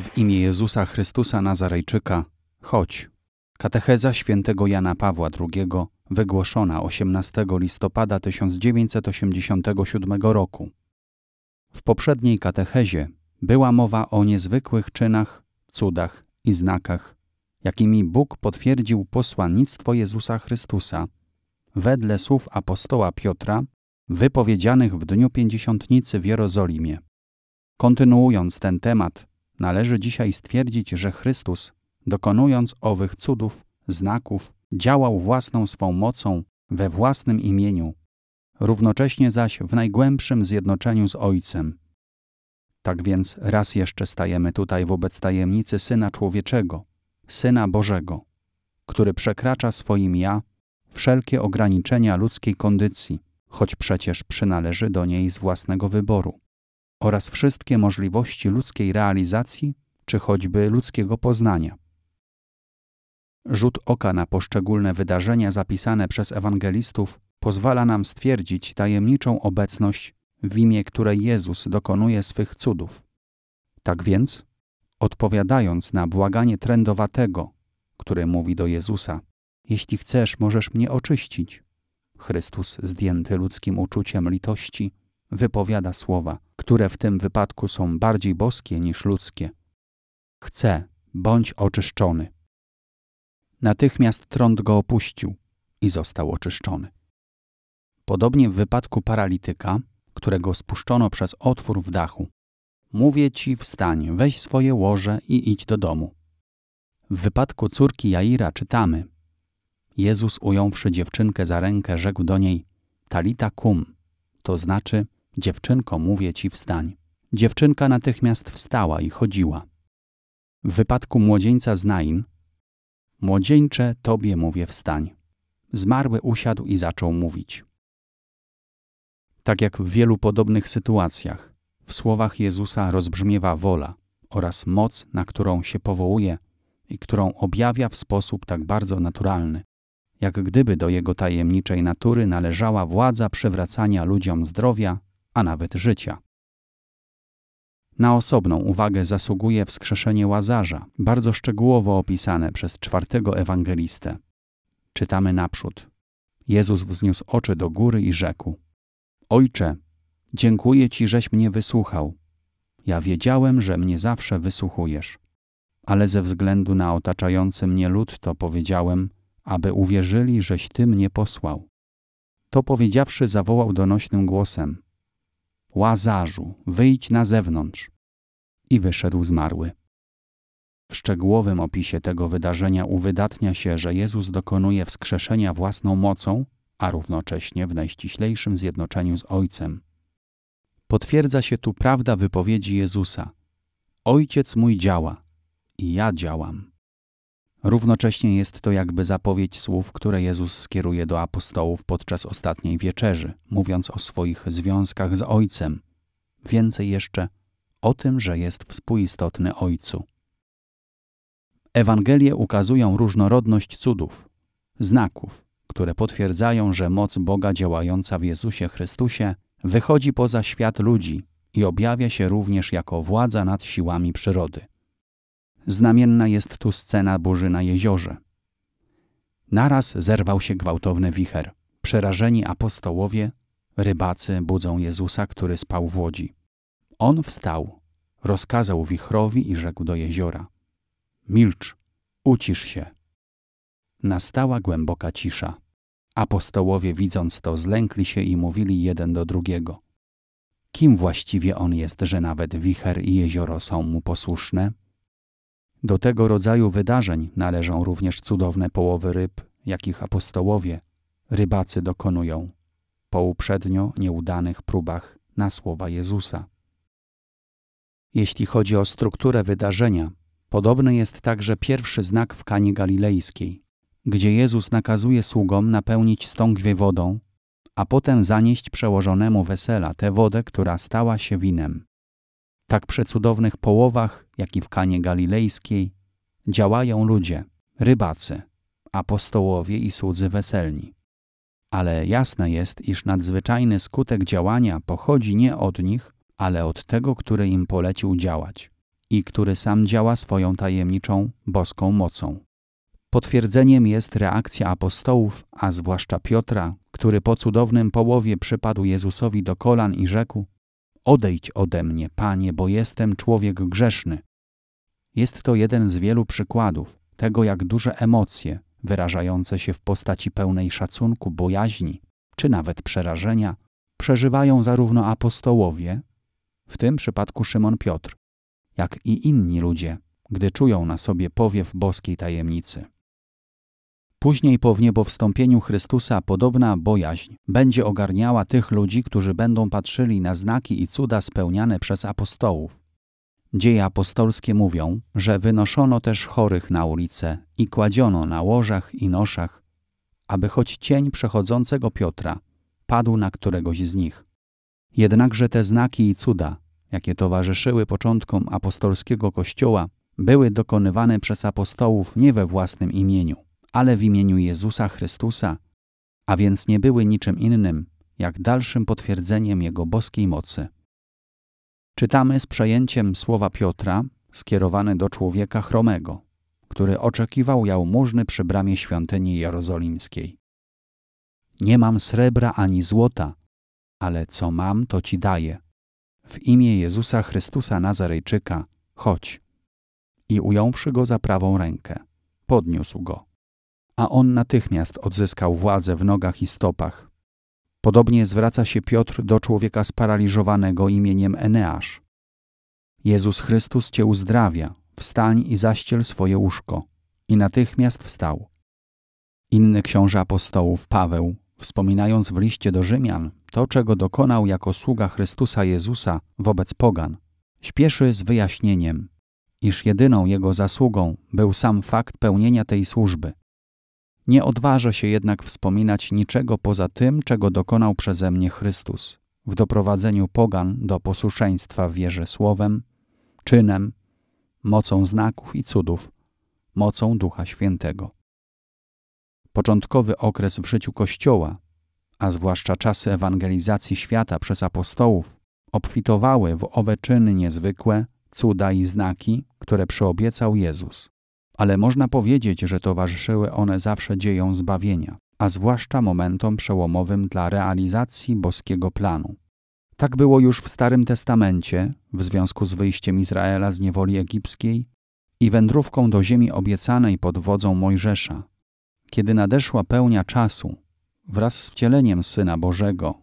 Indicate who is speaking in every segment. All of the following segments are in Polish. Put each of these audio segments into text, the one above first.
Speaker 1: W imię Jezusa Chrystusa Nazarejczyka, chodź. Katecheza świętego Jana Pawła II, wygłoszona 18 listopada 1987 roku. W poprzedniej katechezie była mowa o niezwykłych czynach, cudach i znakach, jakimi Bóg potwierdził posłannictwo Jezusa Chrystusa, wedle słów apostoła Piotra, wypowiedzianych w dniu pięćdziesiątnicy w Jerozolimie. Kontynuując ten temat, Należy dzisiaj stwierdzić, że Chrystus, dokonując owych cudów, znaków, działał własną swą mocą we własnym imieniu, równocześnie zaś w najgłębszym zjednoczeniu z Ojcem. Tak więc raz jeszcze stajemy tutaj wobec tajemnicy Syna Człowieczego, Syna Bożego, który przekracza swoim ja wszelkie ograniczenia ludzkiej kondycji, choć przecież przynależy do niej z własnego wyboru oraz wszystkie możliwości ludzkiej realizacji czy choćby ludzkiego poznania. Rzut oka na poszczególne wydarzenia zapisane przez ewangelistów pozwala nam stwierdzić tajemniczą obecność, w imię której Jezus dokonuje swych cudów. Tak więc, odpowiadając na błaganie trędowatego, który mówi do Jezusa: Jeśli chcesz, możesz mnie oczyścić. Chrystus, zdjęty ludzkim uczuciem litości, wypowiada słowa: które w tym wypadku są bardziej boskie niż ludzkie. Chcę, bądź oczyszczony. Natychmiast trąd go opuścił i został oczyszczony. Podobnie w wypadku paralityka, którego spuszczono przez otwór w dachu. Mówię ci, wstań, weź swoje łoże i idź do domu. W wypadku córki Jaira czytamy: Jezus ująwszy dziewczynkę za rękę, rzekł do niej: Talita kum, to znaczy Dziewczynko, mówię ci, wstań. Dziewczynka natychmiast wstała i chodziła. W wypadku młodzieńca z Nain, młodzieńcze, tobie mówię, wstań. Zmarły usiadł i zaczął mówić. Tak jak w wielu podobnych sytuacjach, w słowach Jezusa rozbrzmiewa wola oraz moc, na którą się powołuje i którą objawia w sposób tak bardzo naturalny, jak gdyby do jego tajemniczej natury należała władza przywracania ludziom zdrowia, a nawet życia. Na osobną uwagę zasługuje wskrzeszenie Łazarza, bardzo szczegółowo opisane przez czwartego ewangelistę. Czytamy naprzód. Jezus wzniósł oczy do góry i rzekł: Ojcze, dziękuję Ci, żeś mnie wysłuchał. Ja wiedziałem, że mnie zawsze wysłuchujesz. Ale ze względu na otaczający mnie lud to powiedziałem, aby uwierzyli, żeś Ty mnie posłał. To powiedziawszy, zawołał donośnym głosem: Łazarzu, wyjdź na zewnątrz. I wyszedł zmarły. W szczegółowym opisie tego wydarzenia uwydatnia się, że Jezus dokonuje wskrzeszenia własną mocą, a równocześnie w najściślejszym zjednoczeniu z Ojcem. Potwierdza się tu prawda wypowiedzi Jezusa: Ojciec mój działa i ja działam. Równocześnie jest to jakby zapowiedź słów, które Jezus skieruje do apostołów podczas ostatniej wieczerzy, mówiąc o swoich związkach z Ojcem. Więcej jeszcze o tym, że jest współistotny Ojcu. Ewangelie ukazują różnorodność cudów, znaków, które potwierdzają, że moc Boga działająca w Jezusie Chrystusie wychodzi poza świat ludzi i objawia się również jako władza nad siłami przyrody. Znamienna jest tu scena burzy na jeziorze. Naraz zerwał się gwałtowny wicher. Przerażeni apostołowie, rybacy budzą Jezusa, który spał w łodzi. On wstał, rozkazał wichrowi i rzekł do jeziora: Milcz, ucisz się. Nastała głęboka cisza. Apostołowie, widząc to, zlękli się i mówili jeden do drugiego: Kim właściwie on jest, że nawet wicher i jezioro są mu posłuszne? Do tego rodzaju wydarzeń należą również cudowne połowy ryb, jakich apostołowie, rybacy dokonują po uprzednio nieudanych próbach na słowa Jezusa. Jeśli chodzi o strukturę wydarzenia, podobny jest także pierwszy znak w Kanie Galilejskiej, gdzie Jezus nakazuje sługom napełnić stągwie wodą, a potem zanieść przełożonemu wesela tę wodę, która stała się winem tak przecudownych połowach, jak i w Kanie Galilejskiej, działają ludzie, rybacy, apostołowie i słudzy weselni. Ale jasne jest, iż nadzwyczajny skutek działania pochodzi nie od nich, ale od tego, który im polecił działać i który sam działa swoją tajemniczą, boską mocą. Potwierdzeniem jest reakcja apostołów, a zwłaszcza Piotra, który po cudownym połowie przypadł Jezusowi do kolan i rzekł: Odejdź ode mnie, Panie, bo jestem człowiek grzeszny. Jest to jeden z wielu przykładów tego, jak duże emocje, wyrażające się w postaci pełnej szacunku, bojaźni czy nawet przerażenia, przeżywają zarówno apostołowie, w tym przypadku Szymon Piotr, jak i inni ludzie, gdy czują na sobie powiew boskiej tajemnicy. Później po wniebowstąpieniu Chrystusa podobna bojaźń będzie ogarniała tych ludzi, którzy będą patrzyli na znaki i cuda spełniane przez apostołów. Dzieje apostolskie mówią, że wynoszono też chorych na ulicę i kładziono na łożach i noszach, aby choć cień przechodzącego Piotra padł na któregoś z nich. Jednakże te znaki i cuda, jakie towarzyszyły początkom apostolskiego kościoła, były dokonywane przez apostołów nie we własnym imieniu ale w imieniu Jezusa Chrystusa, a więc nie były niczym innym, jak dalszym potwierdzeniem Jego boskiej mocy. Czytamy z przejęciem słowa Piotra skierowane do człowieka chromego, który oczekiwał jałmużny przy bramie świątyni jerozolimskiej. Nie mam srebra ani złota, ale co mam, to ci daję. W imię Jezusa Chrystusa Nazarejczyka, chodź. I ująwszy go za prawą rękę, podniósł go a on natychmiast odzyskał władzę w nogach i stopach. Podobnie zwraca się Piotr do człowieka sparaliżowanego imieniem Eneasz. Jezus Chrystus cię uzdrawia, wstań i zaściel swoje łóżko. I natychmiast wstał. Inny książę apostołów, Paweł, wspominając w liście do Rzymian to, czego dokonał jako sługa Chrystusa Jezusa wobec pogan, śpieszy z wyjaśnieniem, iż jedyną jego zasługą był sam fakt pełnienia tej służby – nie odważę się jednak wspominać niczego poza tym, czego dokonał przeze mnie Chrystus w doprowadzeniu pogan do posłuszeństwa wierze słowem, czynem, mocą znaków i cudów, mocą Ducha Świętego. Początkowy okres w życiu Kościoła, a zwłaszcza czasy ewangelizacji świata przez apostołów, obfitowały w owe czyny niezwykłe, cuda i znaki, które przyobiecał Jezus ale można powiedzieć, że towarzyszyły one zawsze dziejom zbawienia, a zwłaszcza momentom przełomowym dla realizacji boskiego planu. Tak było już w Starym Testamencie, w związku z wyjściem Izraela z niewoli egipskiej i wędrówką do ziemi obiecanej pod wodzą Mojżesza. Kiedy nadeszła pełnia czasu, wraz z wcieleniem Syna Bożego,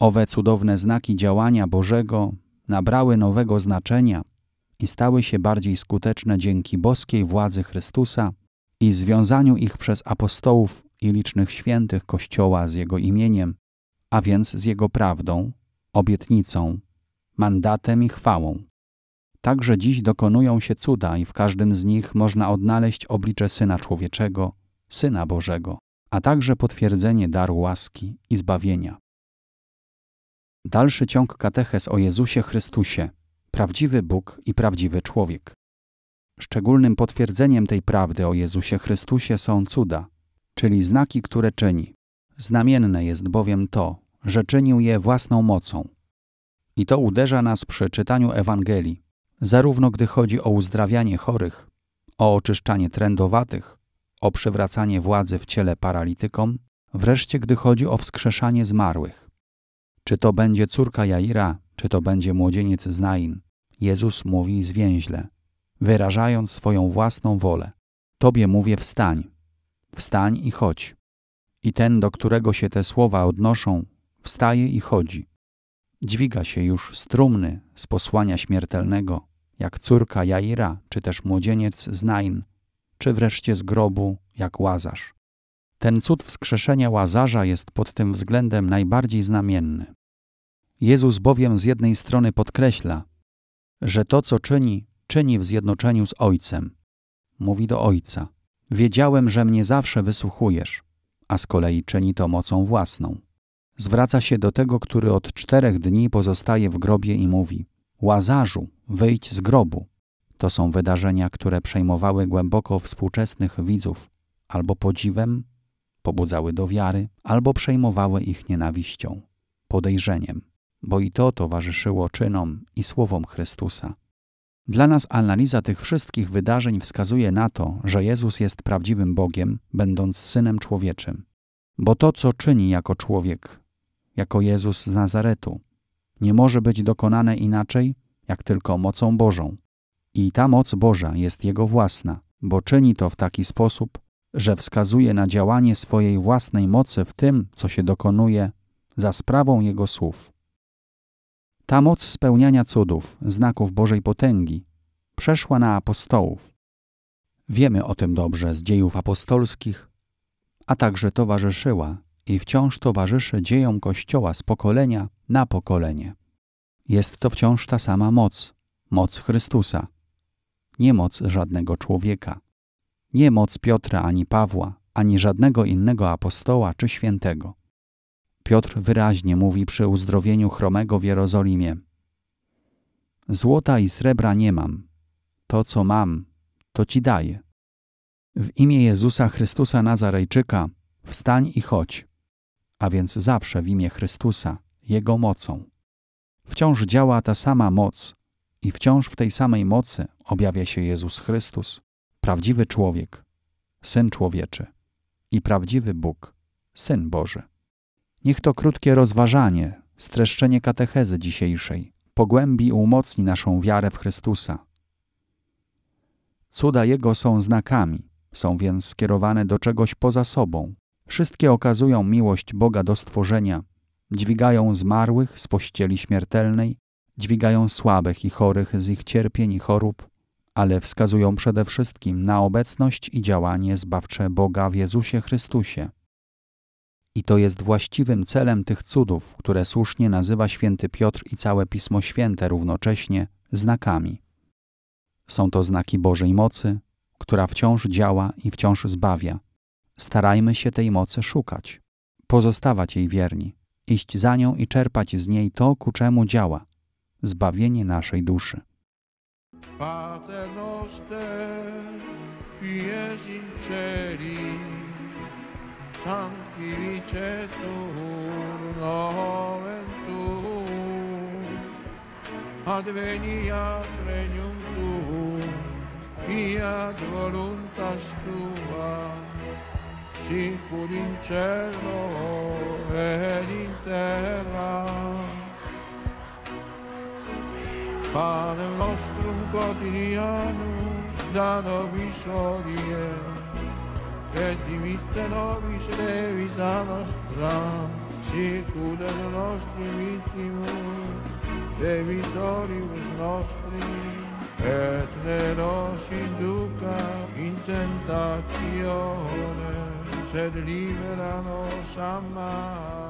Speaker 1: owe cudowne znaki działania Bożego nabrały nowego znaczenia i stały się bardziej skuteczne dzięki boskiej władzy Chrystusa i związaniu ich przez apostołów i licznych świętych Kościoła z Jego imieniem, a więc z Jego prawdą, obietnicą, mandatem i chwałą. Także dziś dokonują się cuda i w każdym z nich można odnaleźć oblicze Syna Człowieczego, Syna Bożego, a także potwierdzenie daru łaski i zbawienia. Dalszy ciąg kateches o Jezusie Chrystusie – prawdziwy Bóg i prawdziwy człowiek. Szczególnym potwierdzeniem tej prawdy o Jezusie Chrystusie są cuda, czyli znaki, które czyni. Znamienne jest bowiem to, że czynił je własną mocą. I to uderza nas przy czytaniu Ewangelii, zarówno gdy chodzi o uzdrawianie chorych, o oczyszczanie trędowatych, o przywracanie władzy w ciele paralitykom, wreszcie gdy chodzi o wskrzeszanie zmarłych. Czy to będzie córka Jaira, czy to będzie młodzieniec z Nain. Jezus mówi zwięźle, wyrażając swoją własną wolę. Tobie mówię wstań, wstań i chodź. I ten, do którego się te słowa odnoszą, wstaje i chodzi. Dźwiga się już strumny z posłania śmiertelnego, jak córka Jaira, czy też młodzieniec z Nain, czy wreszcie z grobu, jak Łazarz. Ten cud wskrzeszenia Łazarza jest pod tym względem najbardziej znamienny. Jezus bowiem z jednej strony podkreśla, że to, co czyni, czyni w zjednoczeniu z Ojcem. Mówi do Ojca: Wiedziałem, że mnie zawsze wysłuchujesz, a z kolei czyni to mocą własną. Zwraca się do tego, który od czterech dni pozostaje w grobie i mówi: Łazarzu, wyjdź z grobu. To są wydarzenia, które przejmowały głęboko współczesnych widzów albo podziwem, pobudzały do wiary, albo przejmowały ich nienawiścią, podejrzeniem bo i to towarzyszyło czynom i słowom Chrystusa. Dla nas analiza tych wszystkich wydarzeń wskazuje na to, że Jezus jest prawdziwym Bogiem, będąc synem człowieczym. Bo to, co czyni jako człowiek, jako Jezus z Nazaretu, nie może być dokonane inaczej, jak tylko mocą Bożą. I ta moc Boża jest Jego własna, bo czyni to w taki sposób, że wskazuje na działanie swojej własnej mocy w tym, co się dokonuje, za sprawą Jego słów. Ta moc spełniania cudów, znaków Bożej potęgi, przeszła na apostołów. Wiemy o tym dobrze z dziejów apostolskich, a także towarzyszyła i wciąż towarzyszy dziejom Kościoła z pokolenia na pokolenie. Jest to wciąż ta sama moc, moc Chrystusa, nie moc żadnego człowieka, nie moc Piotra ani Pawła, ani żadnego innego apostoła czy świętego. Piotr wyraźnie mówi przy uzdrowieniu chromego w Jerozolimie. Złota i srebra nie mam. To, co mam, to ci daję. W imię Jezusa Chrystusa Nazarejczyka wstań i chodź. A więc zawsze w imię Chrystusa, Jego mocą. Wciąż działa ta sama moc i wciąż w tej samej mocy objawia się Jezus Chrystus, prawdziwy człowiek, Syn Człowieczy i prawdziwy Bóg, Syn Boży. Niech to krótkie rozważanie, streszczenie katechezy dzisiejszej pogłębi i umocni naszą wiarę w Chrystusa. Cuda Jego są znakami, są więc skierowane do czegoś poza sobą. Wszystkie okazują miłość Boga do stworzenia, dźwigają zmarłych z pościeli śmiertelnej, dźwigają słabych i chorych z ich cierpień i chorób, ale wskazują przede wszystkim na obecność i działanie zbawcze Boga w Jezusie Chrystusie. I to jest właściwym celem tych cudów, które słusznie nazywa święty Piotr i całe Pismo Święte równocześnie znakami. Są to znaki Bożej mocy, która wciąż działa i wciąż zbawia. Starajmy się tej mocy szukać, pozostawać jej wierni, iść za nią i czerpać z niej to, ku czemu działa zbawienie naszej duszy. Pater noster, Jezus sancti vicetur novem tuum, adveniat regnum tuum, fiat voluntas tua, sicur in cielo ed in terra. Padre nostrum quotidianum, da nobis odie, che di vita nobis vita nostra, circuda le nostre vittime, e vittoribus nostri, et ne nos induca in tentazione, sed libera nos a